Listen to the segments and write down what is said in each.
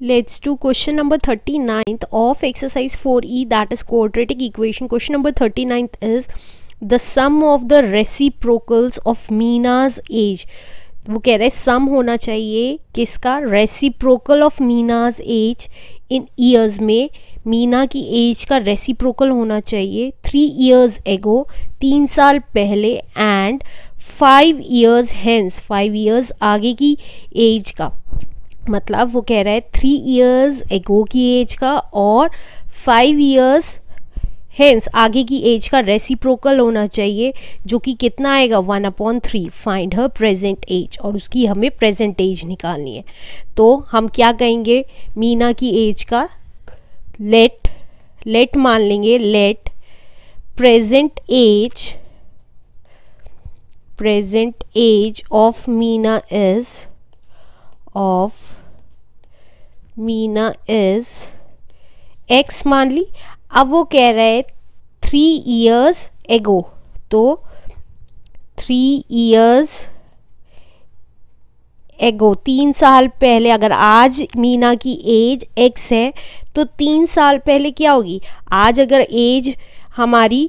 Let's do question number 39th of exercise 4e that is quadratic equation. Question number 39th is the sum of the reciprocals of Mina's age. वो कह रहे हैं सम होना चाहिए किसका reciprocal of Meena's age in years में मीना की as का रेसिप्रोकल होना चाहिए थ्री ईयर्स एगो तीन साल पहले and five years hence five years आगे की एज का मतलब वो कह रहा है थ्री ईयर्स एगो की एज का और फाइव ईयर्स हेंस आगे की एज का रेसिप्रोकल होना चाहिए जो कि कितना आएगा one upon three find her present age और उसकी हमें प्रेजेंट एज निकालनी है तो हम क्या कहेंगे मीना की एज का लेट लेट मान लेंगे let present age present age of Meena is of Meena is x मान ली अब वो कह रहा है थ्री ईयर्स एगो तो थ्री ईयर्स एगो तीन साल पहले अगर आज मीना की एज एक्स है तो तीन साल पहले क्या होगी आज अगर एज हमारी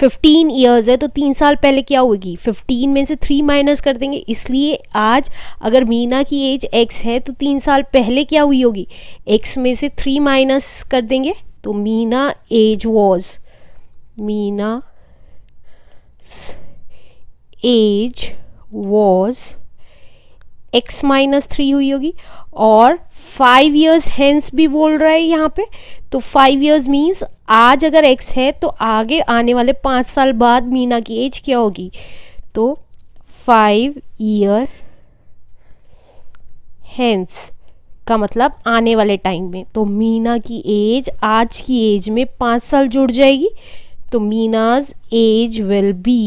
फिफ्टीन ईयर्स है तो तीन साल पहले क्या होगी फिफ्टीन में से थ्री माइनस कर देंगे इसलिए आज अगर मीना की एज एक्स है तो तीन साल पहले क्या हुई होगी एक्स में से थ्री माइनस कर देंगे तो Meena age was Meena age was x minus three हुई होगी और फाइव ईयर्स हैंस भी बोल रहा है यहाँ पे तो फाइव ईयर्स मीन्स आज अगर एक्स है तो आगे आने वाले पाँच साल बाद मीना की एज क्या होगी तो फाइव ईयर हैंस का मतलब आने वाले टाइम में तो मीना की एज आज की एज में पाँच साल जुड़ जाएगी तो Meena's age will be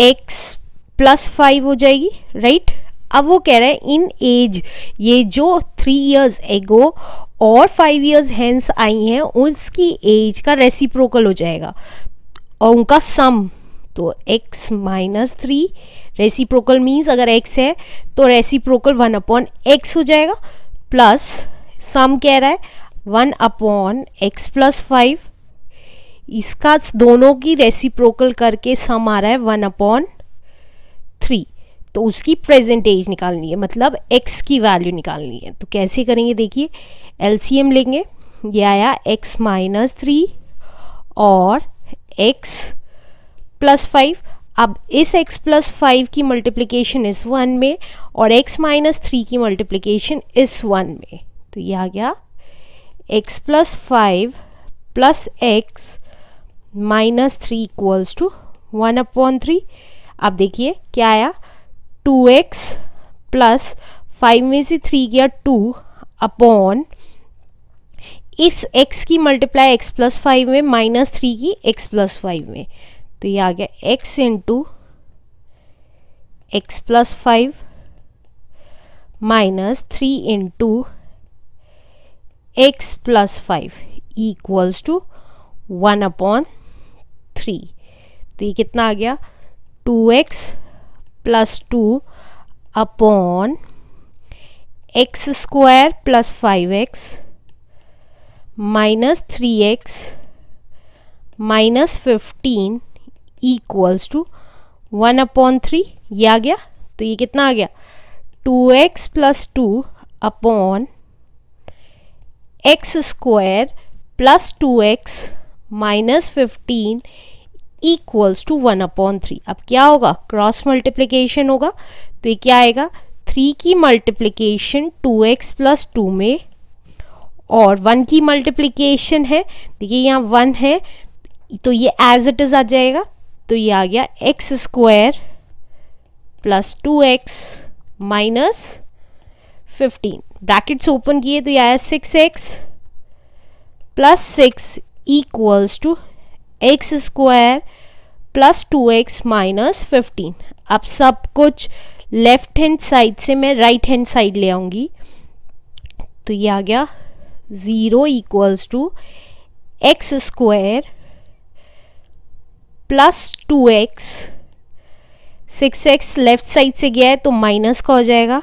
x plus five हो जाएगी राइट अब वो कह रहा है इन एज ये जो थ्री इयर्स एगो और फाइव इयर्स हैंस आई हैं उसकी एज का रेसिप्रोकल हो जाएगा और उनका सम तो x minus three reciprocal means अगर x है तो रेसिप्रोकल वन अपॉन एक्स हो जाएगा प्लस सम कह रहा है one upon x plus five इसका दोनों की रेसिप्रोकल करके सम आ रहा है वन अपॉन थ्री तो उसकी प्रेजेंटेज निकालनी है मतलब एक्स की वैल्यू निकालनी है तो कैसे करेंगे देखिए एलसीएम लेंगे ये आया एक्स माइनस थ्री और एक्स प्लस फाइव अब इस x प्लस फाइव की मल्टीप्लिकेशन इस वन में और x माइनस थ्री की मल्टीप्लिकेशन इस वन में तो ये आ गया x plus five plus x minus three equals to one upon three अब देखिए क्या आया टू एक्स प्लस फाइव में से थ्री गया टू अपॉन इस x की मल्टीप्लाई x प्लस फाइव में माइनस थ्री की x प्लस फाइव में तो ये आ गया x into x plus five minus three into x plus five equals to one upon three तो ये कितना आ गया two x plus two upon x square plus five x minus three x minus fifteen equals to one upon three ये आ गया तो ये कितना आ गया two x plus two upon x square plus two x minus fifteen equals to one upon three अब क्या होगा क्रॉस मल्टीप्लीकेशन होगा तो ये क्या आएगा थ्री की multiplication two x plus two में और वन की मल्टीप्लीकेशन है देखिए यहाँ वन है तो ये एज इट इज़ आ जाएगा तो ये आ गया x square plus two x minus fifteen brackets open किए तो ये आया six x plus six equals to x square plus two x minus fifteen अब सब कुछ लेफ्ट हैंड साइड से मैं राइट हैंड साइड ले आऊँगी तो ये आ गया zero equals to x square plus two x six x left side से गया है तो माइनस का हो जाएगा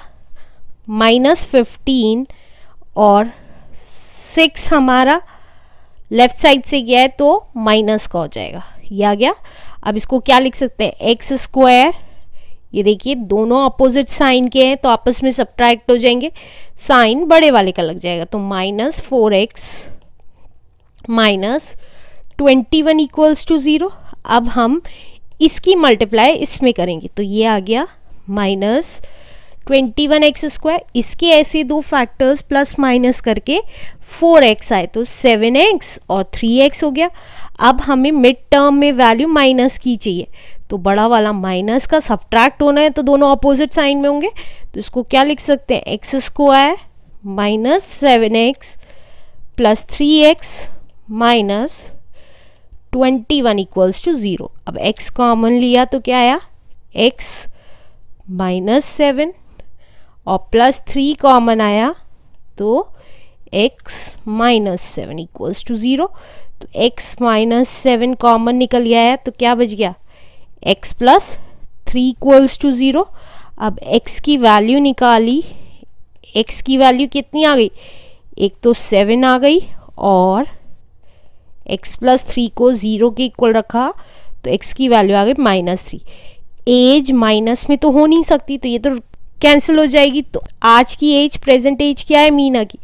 माइनस फिफ्टीन और सिक्स हमारा लेफ्ट साइड से गया है तो माइनस का हो जाएगा ये आ गया अब इसको क्या लिख सकते हैं एक्स स्क्वायर ये देखिए दोनों अपोजिट साइन के हैं तो आपस में सब्ट्रैक्ट हो जाएंगे साइन बड़े वाले का लग जाएगा तो minus four x minus twenty one equals to zero अब हम इसकी मल्टीप्लाई इसमें करेंगे तो ये आ गया minus twenty one x square इसके ऐसे दो फैक्टर्स प्लस माइनस करके फोर एक्स आए तो सेवन एक्स और थ्री एक्स हो गया अब हमें मिड टर्म में वैल्यू माइनस की चाहिए तो बड़ा वाला माइनस का सब्ट्रैक्ट होना है तो दोनों अपोजिट साइन में होंगे तो इसको क्या लिख सकते हैं x square minus seven x plus three x minus twenty one equals to zero अब एक्स कॉमन लिया तो क्या आया एक्स माइनस सेवन और प्लस थ्री कॉमन आया तो x minus seven equals to zero तो x माइनस सेवन कॉमन निकल गया है तो क्या बच गया x plus three equals to zero अब x की वैल्यू निकाली x की वैल्यू कितनी आ गई एक तो सेवन आ गई और x प्लस थ्री को ज़ीरो के इक्वल रखा तो x की वैल्यू आ गई माइनस थ्री एज माइनस में तो हो नहीं सकती तो ये तो कैंसिल हो जाएगी तो आज की एज प्रेजेंट एज क्या है मीना की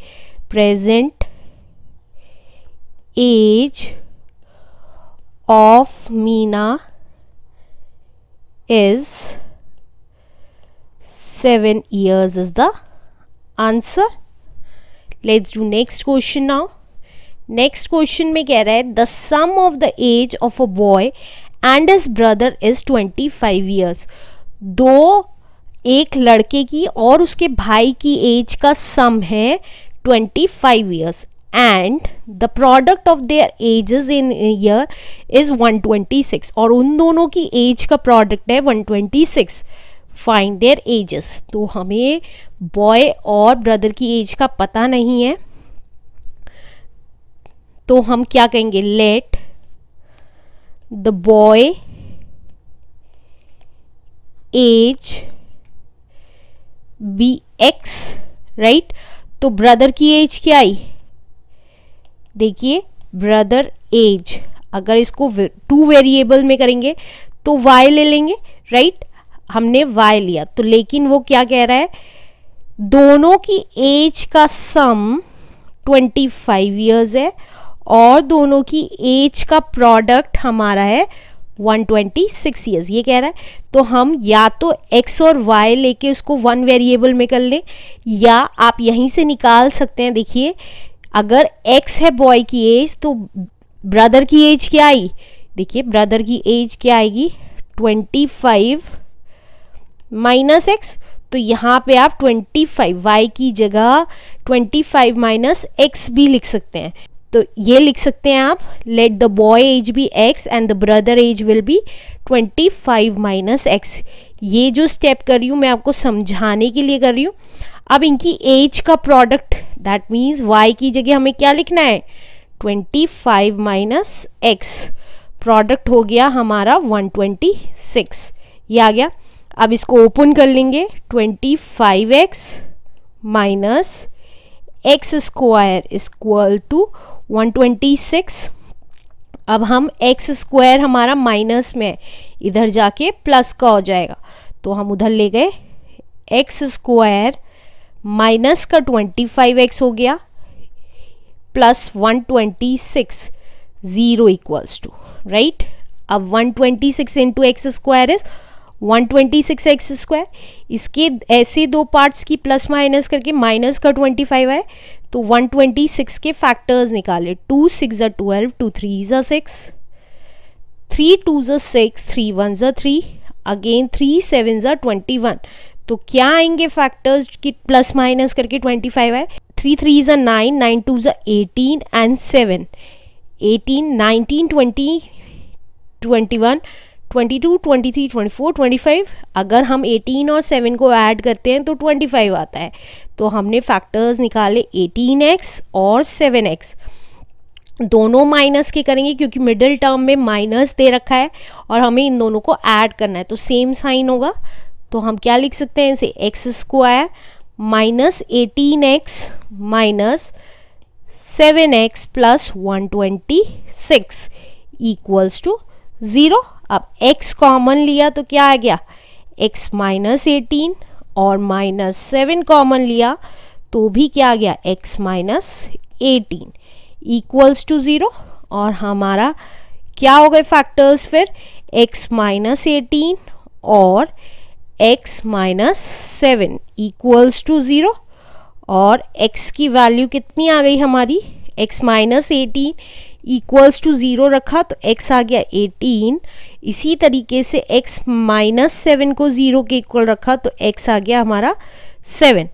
present age of Meena is seven years is the answer let's do next question now next question में कह रहा है the sum of the age of a boy and his brother is twenty five years दो एक लड़के की और उसके भाई की एज का सम है 25 years and the product of their ages in a year is 126 और उन दोनों की एज का प्रोडक्ट है 126 फाइंड देयर एजेस तो हमें बॉय और ब्रदर की एज का पता नहीं है तो हम क्या कहेंगे let the boy age be x right तो ब्रदर की एज क्या आई देखिए ब्रदर एज अगर इसको टू वेरिएबल में करेंगे तो वाई ले लेंगे राइट हमने वाई लिया तो लेकिन वो क्या कह रहा है दोनों की एज का सम 25 फाइव ईयर्स है और दोनों की एज का प्रोडक्ट हमारा है 126 ईयर्स ये कह रहा है तो हम या तो x और y लेके उसको वन वेरिएबल में कर लें या आप यहीं से निकाल सकते हैं देखिए अगर x है बॉय की एज तो ब्रदर की एज क्या आई देखिए ब्रदर की एज क्या आएगी 25 माइनस एक्स तो यहाँ पे आप 25 y की जगह 25 माइनस एक्स भी लिख सकते हैं तो ये लिख सकते हैं आप let the boy age be x and the brother age will be twenty five minus x ये जो स्टेप कर रही हूँ मैं आपको समझाने के लिए कर रही हूँ अब इनकी एज का प्रोडक्ट दैट मीन्स वाई की जगह हमें क्या लिखना है twenty five minus x product हो गया हमारा वन ट्वेंटी सिक्स ये आ गया अब इसको ओपन कर लेंगे twenty five x minus x square is to 126 अब हम एक्स स्क्वायर हमारा माइनस में है इधर जाके प्लस का हो जाएगा तो हम उधर ले गए एक्स स्क्वायर माइनस का 25x हो गया plus 126 zero equals to right अब 126 twenty six into x square is one twenty six x square इसके ऐसे दो पार्ट्स की प्लस माइनस करके माइनस का 25 है तो 126 के फैक्टर्स निकाले टू सिक्स ज़ा ट्वेल्व टू थ्री ज़ा सिक्स थ्री टू ज़ा सिक्स थ्री वन ज थ्री अगेन थ्री सेवन ज ट्वेंटी वन तो क्या आएंगे फैक्टर्स की प्लस माइनस करके 25 आए थ्री थ्री ज़ा नाइन नाइन टू ज़ा eighteen and seven eighteen nineteen twenty twenty one twenty two twenty three twenty four twenty five अगर हम एटीन और सेवन को ऐड करते हैं तो ट्वेंटी फाइव आता है तो हमने फैक्टर्स निकाले 18x और 7x दोनों माइनस के करेंगे क्योंकि मिडिल टर्म में माइनस दे रखा है और हमें इन दोनों को ऐड करना है तो सेम साइन होगा तो हम क्या लिख सकते हैं इसे x square minus eighteen x minus seven x plus one twenty six equals to zero अब एक्स कॉमन लिया तो क्या आ गया एक्स माइनस एटीन और माइनस सेवन कॉमन लिया तो भी क्या आ गया x minus eighteen equals to zero और हमारा क्या हो गए फैक्टर्स फिर x माइनस एटीन और x minus seven equals to zero और x की वैल्यू कितनी आ गई हमारी x minus eighteen equals to zero रखा तो x आ गया 18 इसी तरीके से x माइनस सेवन को ज़ीरो के इक्वल रखा तो x आ गया हमारा 7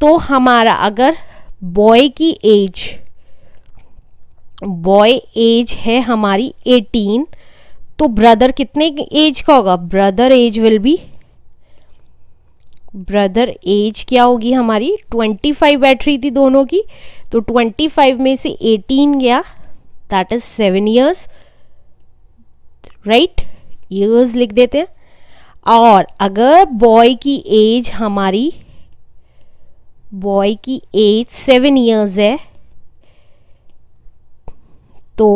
तो हमारा अगर बॉय की एज बॉय एज है हमारी 18 तो ब्रदर कितने एज का होगा brother age will be brother age क्या होगी हमारी 25 रही थी दोनों की तो 25 में से 18 गया that is seven years right years लिख देते हैं और अगर बॉय की एज हमारी बॉय की एज सेवन ईयर्स है तो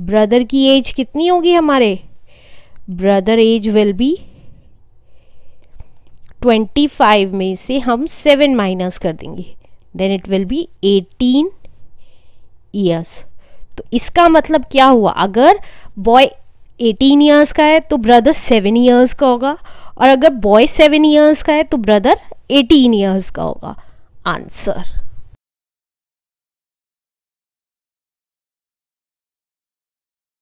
ब्रदर की एज कितनी होगी हमारे brother age will be twenty five में से हम सेवन माइनस कर देंगे then it will be eighteen years तो इसका मतलब क्या हुआ अगर बॉय 18 ईयर्स का है तो ब्रदर 7 ईयर्स का होगा और अगर बॉय 7 ईयर्स का है तो ब्रदर 18 ईयर्स का होगा आंसर